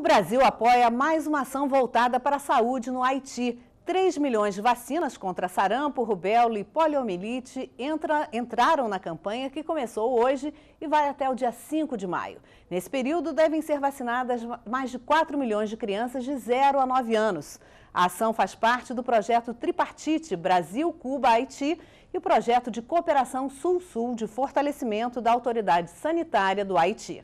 O Brasil apoia mais uma ação voltada para a saúde no Haiti. 3 milhões de vacinas contra sarampo, rubéola e poliomielite entra, entraram na campanha que começou hoje e vai até o dia 5 de maio. Nesse período, devem ser vacinadas mais de 4 milhões de crianças de 0 a 9 anos. A ação faz parte do projeto tripartite Brasil-Cuba-Haiti e o projeto de cooperação Sul-Sul de fortalecimento da autoridade sanitária do Haiti.